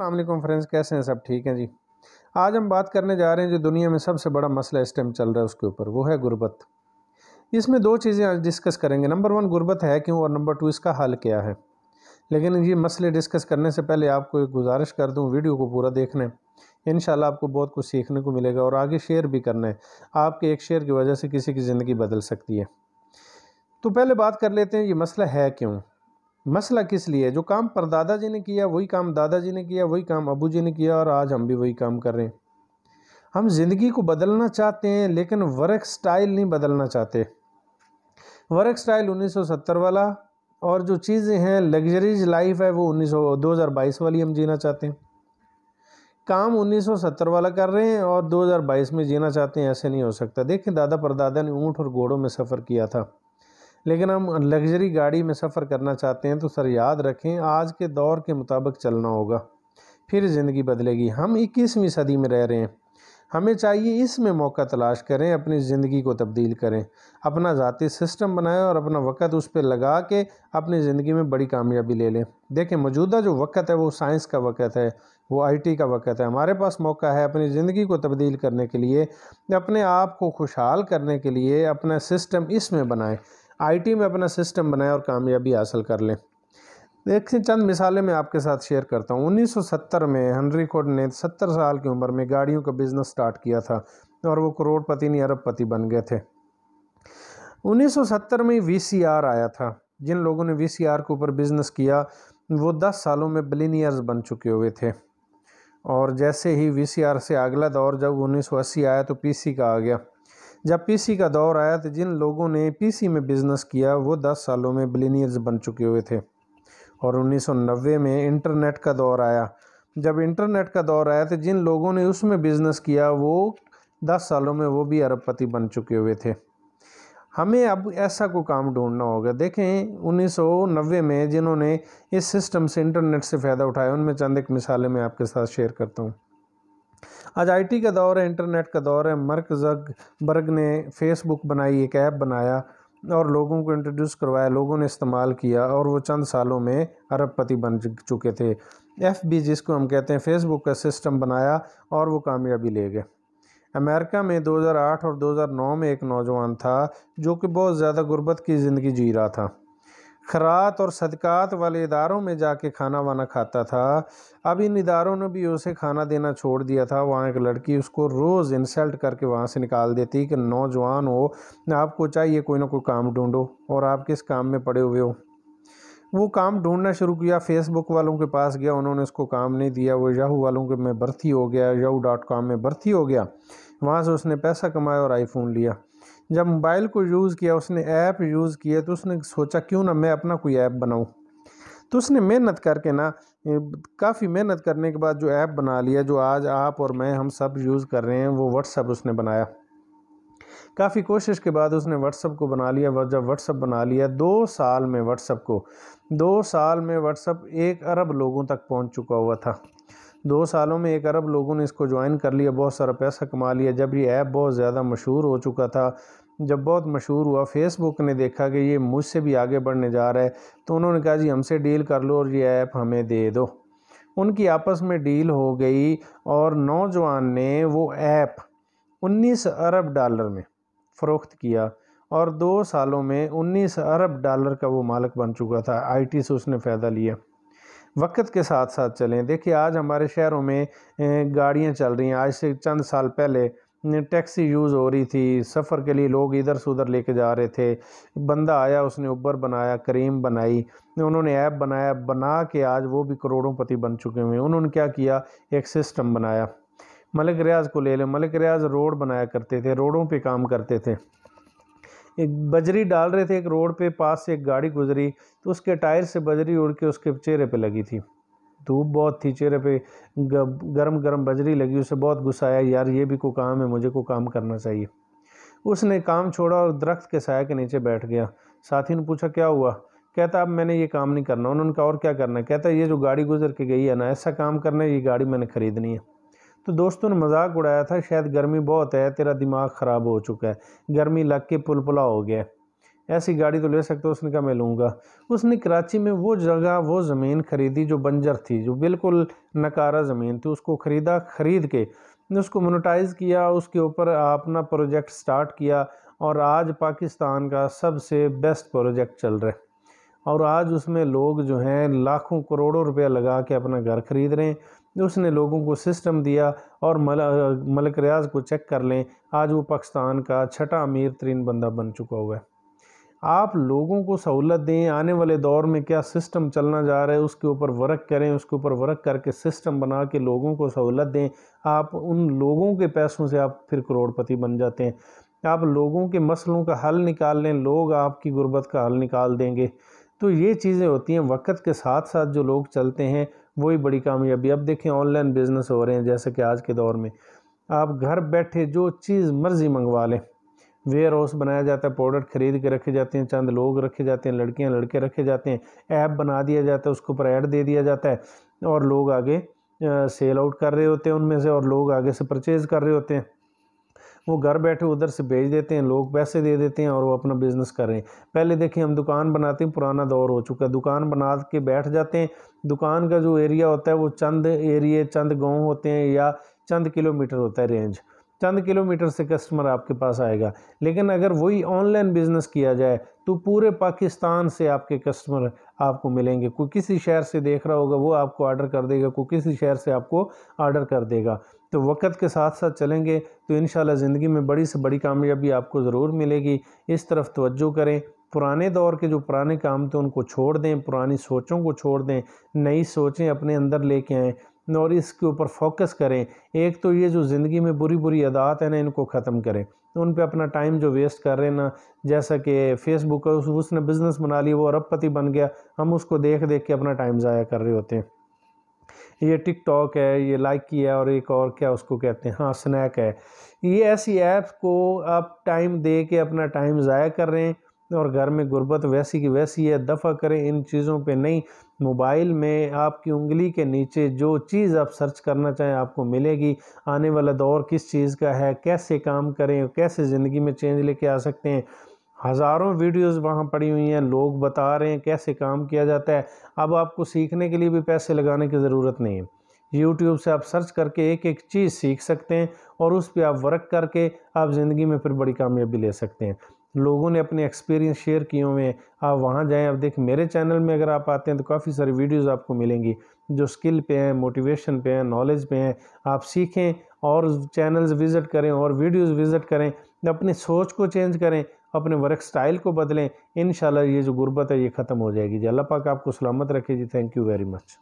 अल्लाम फ्रेंड्स कैसे हैं सब ठीक हैं जी आज हम बात करने जा रहे हैं जो दुनिया में सबसे बड़ा मसला इस टाइम चल रहा है उसके ऊपर वो है गुर्बत इसमें दो चीज़ें आज डिस्कस करेंगे नंबर वन गुरबत है क्यों और नंबर टू इसका हल क्या है लेकिन ये मसले डिस्कस करने से पहले आपको एक गुजारिश कर दूँ वीडियो को पूरा देखने इन आपको बहुत कुछ सीखने को मिलेगा और आगे शेयर भी करना है आपके एक शेयर की वजह से किसी की ज़िंदगी बदल सकती है तो पहले बात कर लेते हैं ये मसला है क्यों मसला किस लिए है जो काम परदादा जी ने किया वही काम दादाजी ने किया वही काम अबू जी ने किया और आज हम भी वही काम कर रहे हैं हम ज़िंदगी को बदलना चाहते हैं लेकिन वर्क स्टाइल नहीं बदलना चाहते वर्क स्टाइल 1970 वाला और जो चीज़ें हैं लग्जरीज लाइफ है वो 1900 2022 वाली हम जीना चाहते हैं काम 1970 वाला कर रहे हैं और 2022 में जीना चाहते हैं ऐसे नहीं हो सकता देखें दादा परदादा ने ऊँट और घोड़ों में सफ़र किया था लेकिन हम लग्जरी गाड़ी में सफ़र करना चाहते हैं तो सर याद रखें आज के दौर के मुताबिक चलना होगा फिर ज़िंदगी बदलेगी हम इक्कीसवीं सदी में रह रहे हैं हमें चाहिए इसमें मौका तलाश करें अपनी ज़िंदगी को तब्दील करें अपना ज़ाती सिस्टम बनाएं और अपना वक्त उस पर लगा के अपनी ज़िंदगी में बड़ी कामयाबी ले लें देखें मौजूदा जो वक्त है वो साइंस का वक्त है वो आईटी का वक्त है हमारे पास मौका है अपनी ज़िंदगी को तब्दील करने के लिए अपने आप को खुशहाल करने के लिए अपना सिस्टम इसमें बनाएं आईटी में अपना सिस्टम बनाएं और कामयाबी हासिल कर लें एक से चंद मिसालें मैं आपके साथ शेयर करता हूँ 1970 में हनरी कोड ने 70 साल की उम्र में गाड़ियों का बिज़नेस स्टार्ट किया था और वो करोड़पति नहीं अरबपति बन गए थे 1970 में वी आया था जिन लोगों ने वी के ऊपर बिज़नेस किया वो दस सालों में बिलीनियर्स बन चुके हुए थे और जैसे ही वी से अगला दौर जब उन्नीस आया तो पी का आ गया जब पीसी का दौर आया तो जिन लोगों ने पीसी में बिज़नेस किया वो दस सालों में बिलीनियर्स बन चुके हुए थे और 1990 में इंटरनेट का दौर आया जब इंटरनेट का दौर आया तो जिन लोगों ने उसमें बिज़नेस किया वो दस सालों में वो भी अरबपति बन चुके हुए थे हमें अब ऐसा को काम ढूंढना होगा देखें 1990 में जिन्होंने इस सिस्टम से इंटरनेट से फ़ायदा उठाया उनमें चंद एक मिसालें मैं आपके साथ शेयर करता हूँ आज आईटी का दौर है इंटरनेट का दौर है मर्क जग बर्ग ने फेसबुक बनाई एक ऐप बनाया और लोगों को इंट्रोड्यूस करवाया लोगों ने इस्तेमाल किया और वो चंद सालों में अरबपति बन चुके थे एफ बी जिसको हम कहते हैं फेसबुक का सिस्टम बनाया और वो कामयाबी ले गए अमेरिका में 2008 और 2009 में एक नौजवान था जो कि बहुत ज़्यादा गुर्बत की ज़िंदगी जी रहा था खरात और सदकात वाले इदारों में जाके खाना वाना खाता था अब इन इदारों ने भी उसे खाना देना छोड़ दिया था वहाँ एक लड़की उसको रोज़ इंसल्ट करके वहाँ से निकाल देती कि नौजवान हो आपको चाहिए कोई ना कोई काम ढूंढो और आप किस काम में पड़े हुए हो वो काम ढूंढना शुरू किया फेसबुक वालों के पास गया उन्होंने उसको काम नहीं दिया वो याहू वालों के में भर्ती हो गया याहू डॉट कॉम में भर्ती हो गया वहाँ से उसने पैसा कमाया और आईफोन लिया जब मोबाइल को यूज़ किया उसने ऐप यूज़ किए तो उसने सोचा क्यों ना मैं अपना कोई ऐप बनाऊँ तो उसने मेहनत करके ना काफ़ी मेहनत करने के बाद जो ऐप बना लिया जो आज आप और मैं हम सब यूज़ कर रहे हैं वो व्हाट्सअप उसने बनाया काफ़ी कोशिश के बाद उसने व्हाट्सअप को बना लिया जब व्हाट्सअप बना लिया दो साल में व्हाट्सअप को दो साल में व्हाट्सअप एक अरब लोगों तक पहुंच चुका हुआ था दो सालों में एक अरब लोगों ने इसको ज्वाइन कर लिया बहुत सारा पैसा कमा लिया जब ये ऐप बहुत ज़्यादा मशहूर हो चुका था जब बहुत मशहूर हुआ फेसबुक ने देखा कि ये मुझसे भी आगे बढ़ने जा रहा है तो उन्होंने कहा जी हमसे डील कर लो और ये ऐप हमें दे दो उनकी आपस में डील हो गई और नौजवान ने वो ऐप 19 अरब डॉलर में फ़रोख्त किया और दो सालों में 19 अरब डॉलर का वो मालिक बन चुका था आईटी से उसने फ़ायदा लिया वक्त के साथ साथ चलें देखिए आज हमारे शहरों में गाड़ियाँ चल रही हैं आज से चंद साल पहले टैक्सी यूज़ हो रही थी सफ़र के लिए लोग इधर से उधर लेके जा रहे थे बंदा आया उसने ऊबर बनाया करीम बनाई उन्होंने ऐप बनाया बना के आज वो भी करोड़ों पति बन चुके हुए उन्होंने क्या किया एक सिस्टम बनाया मलिक रियाज को ले लें मलिक रियाज रोड बनाया करते थे रोडों पे काम करते थे एक बजरी डाल रहे थे एक रोड पे पास से एक गाड़ी गुजरी तो उसके टायर से बजरी उड़ के उसके चेहरे पे लगी थी धूप बहुत थी चेहरे पे गर्म गर्म बजरी लगी उसे बहुत गुस्सा आया यार ये भी को काम है मुझे को काम करना चाहिए उसने काम छोड़ा और दरख्त के साय के नीचे बैठ गया साथी ने पूछा क्या हुआ कहता अब मैंने ये काम नहीं करना उन्होंने कहा और क्या करना है कहता ये जो गाड़ी गुजर के गई है ना ऐसा काम करना है ये गाड़ी मैंने ख़रीदनी है तो दोस्तों ने मजाक उड़ाया था शायद गर्मी बहुत है तेरा दिमाग ख़राब हो चुका है गर्मी लग के पुलपुला हो गया है ऐसी गाड़ी तो ले सकते हो उसने कहा मैं लूँगा उसने कराची में वो जगह वो ज़मीन ख़रीदी जो बंजर थी जो बिल्कुल नकारा ज़मीन थी उसको ख़रीदा ख़रीद के उसको मोनोटाइज़ किया उसके ऊपर अपना प्रोजेक्ट स्टार्ट किया और आज पाकिस्तान का सबसे बेस्ट प्रोजेक्ट चल रहा है और आज उसमें लोग जो हैं लाखों करोड़ों रुपया लगा के अपना घर खरीद रहे हैं उसने लोगों को सिस्टम दिया और मल मलक रियाज को चेक कर लें आज वो पाकिस्तान का छठा अमीर तरीन बंदा बन चुका हुआ है आप लोगों को सहूलत दें आने वाले दौर में क्या सिस्टम चलना जा रहा है उसके ऊपर वर्क करें उसके ऊपर वर्क करके सिस्टम बना के लोगों को सहूलत दें आप उन लोगों के पैसों से आप फिर करोड़पति बन जाते हैं आप लोगों के मसलों का हल निकाल लें लोग आपकी गुर्बत का हल निकाल देंगे तो ये चीज़ें होती हैं वक्त के साथ साथ जो लोग चलते हैं वही बड़ी कामयाबी अब देखें ऑनलाइन बिज़नेस हो रहे हैं जैसे कि आज के दौर में आप घर बैठे जो चीज़ मर्ज़ी मंगवा लें वेयर हाउस बनाया जाता है प्रोडक्ट खरीद के रखे जाते हैं चंद लोग रखे जाते हैं लड़कियां लड़के रखे जाते हैं ऐप बना दिया जाता है उसके ऊपर ऐड दे दिया जाता है और लोग आगे सेल आउट कर रहे होते हैं उनमें से और लोग आगे से परचेज़ कर रहे होते हैं वो घर बैठे उधर से भेज देते हैं लोग पैसे दे देते हैं और वो अपना बिज़नेस कर रहे हैं पहले देखिए हम दुकान बनाते हैं पुराना दौर हो चुका है दुकान बना के बैठ जाते हैं दुकान का जो एरिया होता है वो चंद एरिए चंद गांव होते हैं या चंद किलोमीटर होता है रेंज चंद किलोमीटर से कस्टमर आपके पास आएगा लेकिन अगर वही ऑनलाइन बिज़नेस किया जाए तो पूरे पाकिस्तान से आपके कस्टमर आपको मिलेंगे कोई किसी शहर से देख रहा होगा वो आपको ऑर्डर कर देगा कोई किसी शहर से आपको ऑर्डर कर देगा तो वक्त के साथ साथ चलेंगे तो इन ज़िंदगी में बड़ी से बड़ी कामयाबी आपको ज़रूर मिलेगी इस तरफ तोज्जो करें पुराने दौर के जो पुराने काम थे उनको छोड़ दें पुरानी सोचों को छोड़ दें नई सोचें अपने अंदर लेके आएँ और इसके ऊपर फोकस करें एक तो ये जो ज़िंदगी में बुरी बुरी अदात है ना इनको ख़त्म करें उन पे अपना टाइम जो वेस्ट कर रहे हैं ना जैसा कि फेसबुक है उस उसने बिज़नेस बना लिया वो अरबपति बन गया हम उसको देख देख के अपना टाइम ज़ाया कर रहे होते हैं ये टिकटॉक है ये लाइक है और एक और क्या उसको कहते हैं हाँ स्नैक है ये ऐसी ऐप्स को आप टाइम दे के अपना टाइम ज़ाया कर रहे हैं और घर में गुर्बत वैसी की वैसी है दफ़ा करें इन चीज़ों पे नहीं मोबाइल में आपकी उंगली के नीचे जो चीज़ आप सर्च करना चाहें आपको मिलेगी आने वाला दौर किस चीज़ का है कैसे काम करें कैसे ज़िंदगी में चेंज लेके आ सकते हैं हज़ारों वीडियोस वहाँ पड़ी हुई हैं लोग बता रहे हैं कैसे काम किया जाता है अब आपको सीखने के लिए भी पैसे लगाने की ज़रूरत नहीं है यूट्यूब से आप सर्च करके एक एक चीज़ सीख सकते हैं और उस पर आप वर्क करके आप ज़िंदगी में फिर बड़ी कामयाबी ले सकते हैं लोगों ने अपने एक्सपीरियंस शेयर किए हुए हैं आप वहाँ जाएँ आप देख मेरे चैनल में अगर आप आते हैं तो काफ़ी सारी वीडियोज़ आपको मिलेंगी जो स्किल पे हैं मोटिवेशन पे हैं नॉलेज पे हैं आप सीखें और चैनल्स विज़िट करें और वीडियोस विज़िट करें अपनी सोच को चेंज करें अपने वर्क स्टाइल को बदलें इन ये जो गुर्बत है ये ख़त्म हो जाएगी जी अल्लाह पाक आपको सलामत रखे जी थैंक यू वेरी मच